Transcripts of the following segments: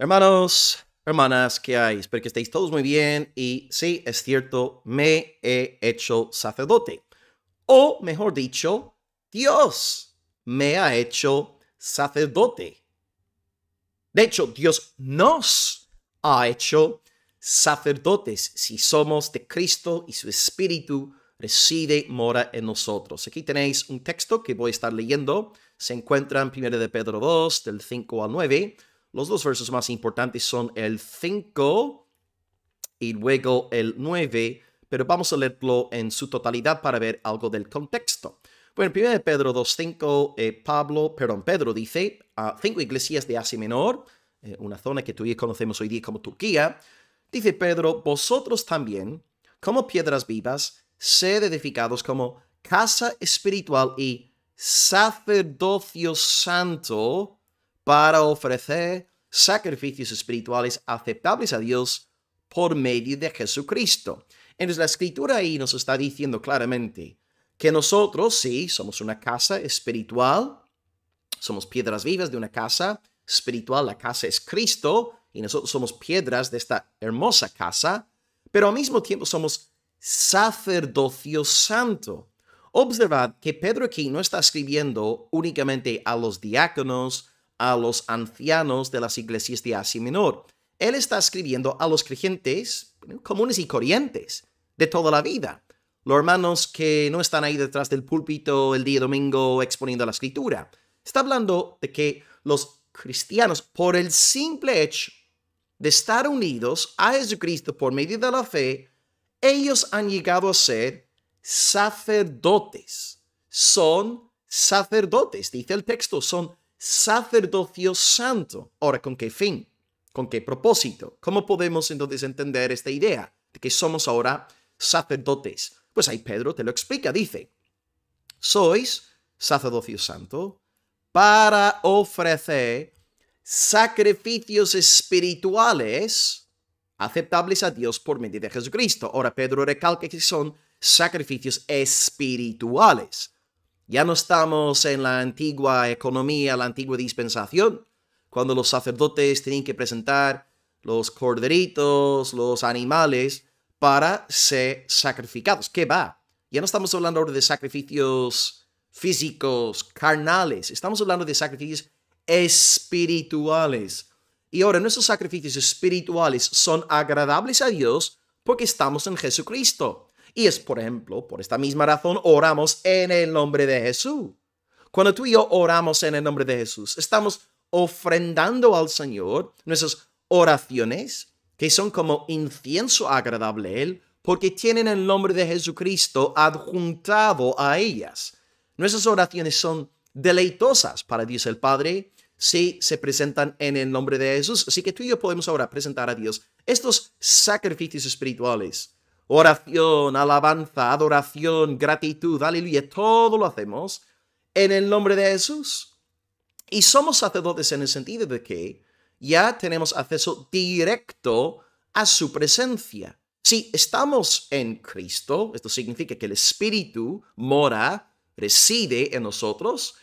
Hermanos, hermanas, ¿qué hay? Espero que estéis todos muy bien. Y sí, es cierto, me he hecho sacerdote. O mejor dicho, Dios me ha hecho sacerdote. De hecho, Dios nos ha hecho sacerdotes si somos de Cristo y su Espíritu reside, mora en nosotros. Aquí tenéis un texto que voy a estar leyendo. Se encuentra en 1 de Pedro 2, del 5 al 9 los dos versos más importantes son el 5 y luego el 9, pero vamos a leerlo en su totalidad para ver algo del contexto. Bueno, primero de Pedro 2.5, eh, Pablo, perdón, Pedro dice a cinco iglesias de Asia Menor, eh, una zona que tú y yo conocemos hoy día como Turquía, dice Pedro, vosotros también, como piedras vivas, sed edificados como casa espiritual y sacerdocio santo para ofrecer sacrificios espirituales aceptables a Dios por medio de Jesucristo. Entonces la escritura ahí nos está diciendo claramente que nosotros sí somos una casa espiritual, somos piedras vivas de una casa espiritual, la casa es Cristo y nosotros somos piedras de esta hermosa casa, pero al mismo tiempo somos sacerdocio santo. Observad que Pedro aquí no está escribiendo únicamente a los diáconos, a los ancianos de las iglesias de Asia Menor. Él está escribiendo a los creyentes comunes y corrientes de toda la vida, los hermanos que no están ahí detrás del púlpito el día domingo exponiendo la escritura. Está hablando de que los cristianos, por el simple hecho de estar unidos a Jesucristo por medio de la fe, ellos han llegado a ser sacerdotes. Son sacerdotes, dice el texto, son sacerdocio santo. Ahora, ¿con qué fin? ¿Con qué propósito? ¿Cómo podemos entonces entender esta idea de que somos ahora sacerdotes? Pues ahí Pedro te lo explica, dice, sois sacerdocio santo para ofrecer sacrificios espirituales aceptables a Dios por medio de Jesucristo. Ahora Pedro recalca que son sacrificios espirituales. Ya no estamos en la antigua economía, la antigua dispensación, cuando los sacerdotes tenían que presentar los corderitos, los animales, para ser sacrificados. ¿Qué va? Ya no estamos hablando ahora de sacrificios físicos, carnales. Estamos hablando de sacrificios espirituales. Y ahora, nuestros sacrificios espirituales son agradables a Dios porque estamos en Jesucristo. Y es, por ejemplo, por esta misma razón, oramos en el nombre de Jesús. Cuando tú y yo oramos en el nombre de Jesús, estamos ofrendando al Señor nuestras oraciones, que son como incienso agradable a Él, porque tienen el nombre de Jesucristo adjuntado a ellas. Nuestras oraciones son deleitosas para Dios el Padre si se presentan en el nombre de Jesús. Así que tú y yo podemos ahora presentar a Dios estos sacrificios espirituales oración, alabanza, adoración, gratitud, aleluya, todo lo hacemos en el nombre de Jesús. Y somos sacerdotes en el sentido de que ya tenemos acceso directo a su presencia. Si estamos en Cristo, esto significa que el Espíritu mora, reside en nosotros,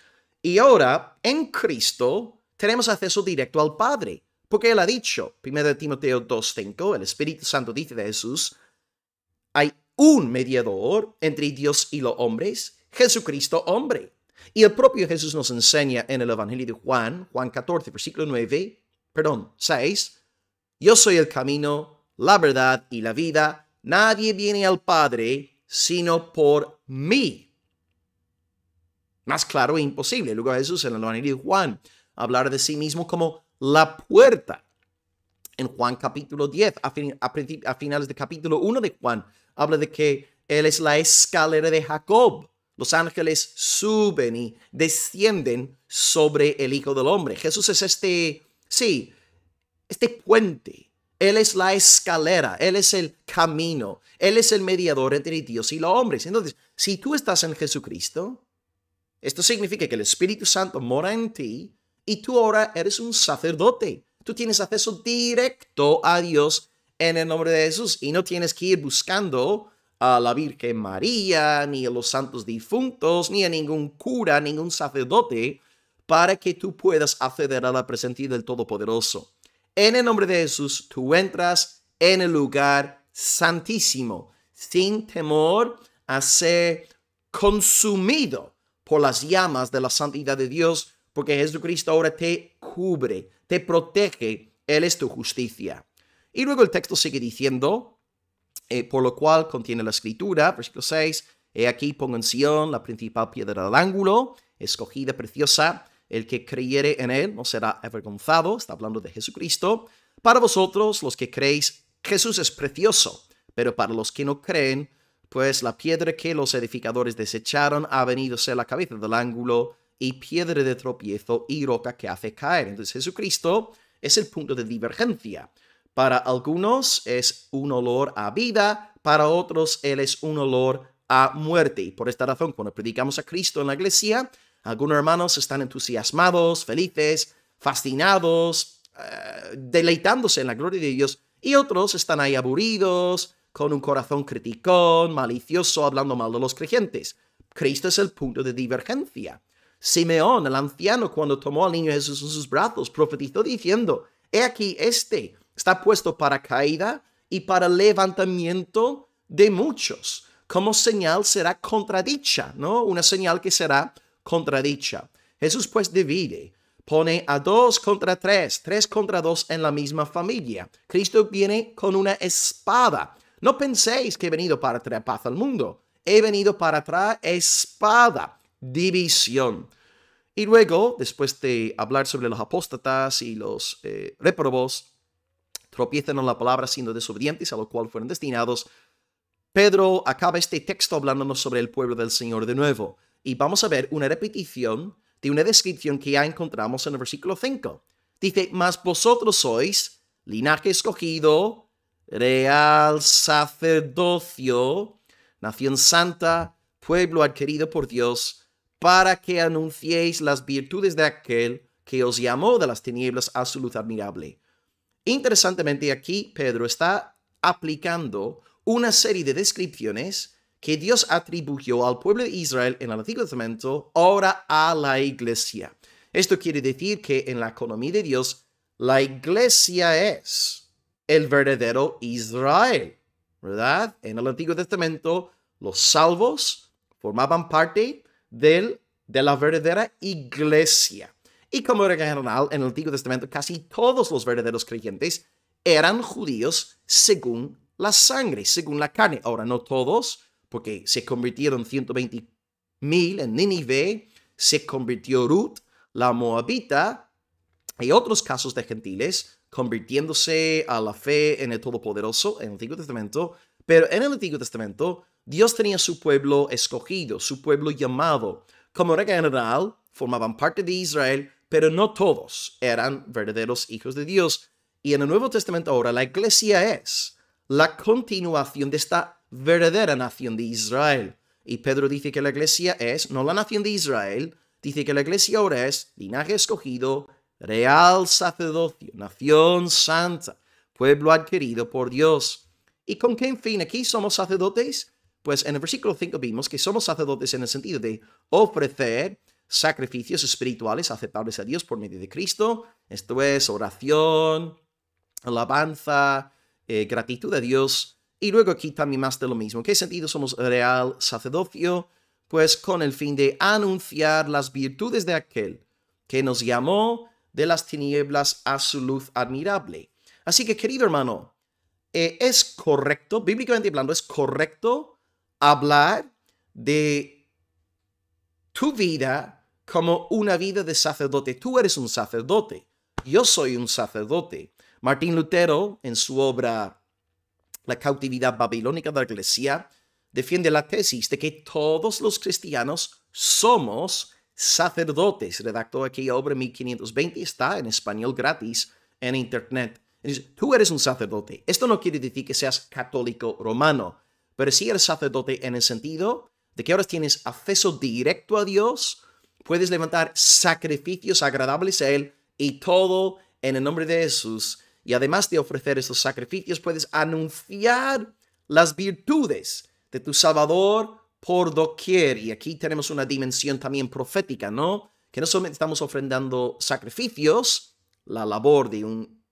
y ahora en Cristo tenemos acceso directo al Padre, porque Él ha dicho, 1 Timoteo 2.5, el Espíritu Santo dice de Jesús, hay un mediador entre Dios y los hombres, Jesucristo hombre. Y el propio Jesús nos enseña en el Evangelio de Juan, Juan 14, versículo 9, perdón, 6, yo soy el camino, la verdad y la vida. Nadie viene al Padre sino por mí. Más claro e imposible. Luego Jesús en el Evangelio de Juan hablar de sí mismo como la puerta en Juan capítulo 10, a, finales de capítulo 1 de Juan, habla de que Él es la escalera de Jacob. Los ángeles suben y descienden sobre el Hijo del Hombre. Jesús es este, sí, este puente. Él es la escalera, Él es el camino, Él es el mediador entre Dios y los hombres. Entonces, si tú estás en Jesucristo, esto significa que el Espíritu Santo mora en ti y tú ahora eres un sacerdote. Tú tienes acceso directo a Dios en el nombre de Jesús y no tienes que ir buscando a la Virgen María, ni a los santos difuntos, ni a ningún cura, ningún sacerdote, para que tú puedas acceder a la presencia del Todopoderoso. En el nombre de Jesús, tú entras en el lugar santísimo, sin temor a ser consumido por las llamas de la santidad de Dios, porque Jesucristo ahora te cubre, te protege, Él es tu justicia. Y luego el texto sigue diciendo, eh, por lo cual contiene la escritura, versículo 6, He aquí pongo en Sion la principal piedra del ángulo, escogida preciosa, el que creyere en él no será avergonzado, está hablando de Jesucristo. Para vosotros, los que creéis, Jesús es precioso, pero para los que no creen, pues la piedra que los edificadores desecharon ha venido a ser la cabeza del ángulo, y piedra de tropiezo y roca que hace caer. Entonces Jesucristo es el punto de divergencia. Para algunos es un olor a vida, para otros Él es un olor a muerte. Y por esta razón, cuando predicamos a Cristo en la iglesia, algunos hermanos están entusiasmados, felices, fascinados, eh, deleitándose en la gloria de Dios, y otros están ahí aburridos, con un corazón criticón, malicioso, hablando mal de los creyentes. Cristo es el punto de divergencia. Simeón, el anciano, cuando tomó al niño Jesús en sus brazos, profetizó diciendo, he aquí, este está puesto para caída y para levantamiento de muchos. Como señal será contradicha, ¿no? Una señal que será contradicha. Jesús pues divide, pone a dos contra tres, tres contra dos en la misma familia. Cristo viene con una espada. No penséis que he venido para traer paz al mundo. He venido para traer espada, división. Y luego, después de hablar sobre los apóstatas y los eh, reprobos, tropiezan en la palabra siendo desobedientes, a lo cual fueron destinados, Pedro acaba este texto hablándonos sobre el pueblo del Señor de nuevo. Y vamos a ver una repetición de una descripción que ya encontramos en el versículo 5. Dice, mas vosotros sois linaje escogido, real sacerdocio, nación santa, pueblo adquirido por Dios, para que anunciéis las virtudes de aquel que os llamó de las tinieblas a su luz admirable. Interesantemente aquí Pedro está aplicando una serie de descripciones que Dios atribuyó al pueblo de Israel en el Antiguo Testamento, ahora a la iglesia. Esto quiere decir que en la economía de Dios, la iglesia es el verdadero Israel, ¿verdad? En el Antiguo Testamento, los salvos formaban parte del, de la verdadera iglesia. Y como era general en el Antiguo Testamento, casi todos los verdaderos creyentes eran judíos según la sangre, según la carne. Ahora, no todos, porque se convirtieron 120 mil en Nínive, se convirtió Ruth, la moabita, y otros casos de gentiles, convirtiéndose a la fe en el Todopoderoso en el Antiguo Testamento. Pero en el Antiguo Testamento, Dios tenía su pueblo escogido, su pueblo llamado. Como regla general, formaban parte de Israel, pero no todos eran verdaderos hijos de Dios. Y en el Nuevo Testamento ahora la iglesia es la continuación de esta verdadera nación de Israel. Y Pedro dice que la iglesia es no la nación de Israel, dice que la iglesia ahora es linaje escogido, real sacerdocio, nación santa, pueblo adquirido por Dios. ¿Y con qué fin aquí somos sacerdotes? Pues en el versículo 5 vimos que somos sacerdotes en el sentido de ofrecer sacrificios espirituales aceptables a Dios por medio de Cristo. Esto es oración, alabanza, eh, gratitud a Dios. Y luego aquí también más de lo mismo. ¿En qué sentido somos real sacerdocio? Pues con el fin de anunciar las virtudes de aquel que nos llamó de las tinieblas a su luz admirable. Así que, querido hermano, eh, es correcto, bíblicamente hablando, es correcto hablar de tu vida como una vida de sacerdote. Tú eres un sacerdote. Yo soy un sacerdote. Martín Lutero, en su obra La cautividad babilónica de la Iglesia, defiende la tesis de que todos los cristianos somos sacerdotes. Redactó aquella obra en 1520, está en español gratis en Internet. tú eres un sacerdote. Esto no quiere decir que seas católico romano pero sí eres sacerdote en el sentido de que ahora tienes acceso directo a Dios, puedes levantar sacrificios agradables a Él y todo en el nombre de Jesús. Y además de ofrecer esos sacrificios, puedes anunciar las virtudes de tu Salvador por doquier. Y aquí tenemos una dimensión también profética, ¿no? Que no solamente estamos ofrendando sacrificios, la labor de un,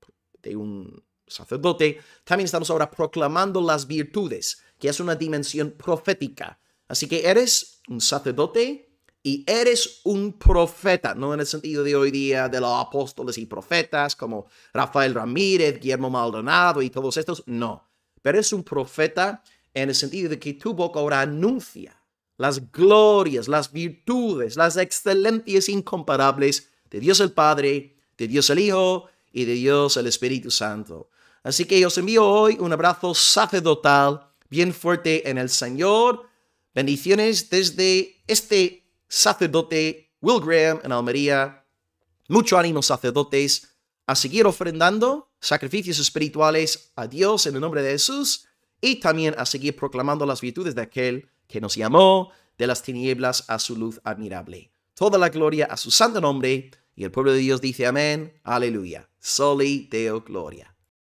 de un sacerdote, también estamos ahora proclamando las virtudes, que es una dimensión profética. Así que eres un sacerdote y eres un profeta, no en el sentido de hoy día de los apóstoles y profetas como Rafael Ramírez, Guillermo Maldonado y todos estos, no. Pero eres un profeta en el sentido de que tu boca ahora anuncia las glorias, las virtudes, las excelencias incomparables de Dios el Padre, de Dios el Hijo y de Dios el Espíritu Santo. Así que os envío hoy un abrazo sacerdotal bien fuerte en el Señor. Bendiciones desde este sacerdote Will Graham en Almería. Mucho ánimo, sacerdotes, a seguir ofrendando sacrificios espirituales a Dios en el nombre de Jesús y también a seguir proclamando las virtudes de aquel que nos llamó de las tinieblas a su luz admirable. Toda la gloria a su santo nombre. Y el pueblo de Dios dice amén, aleluya. Soli Deo Gloria.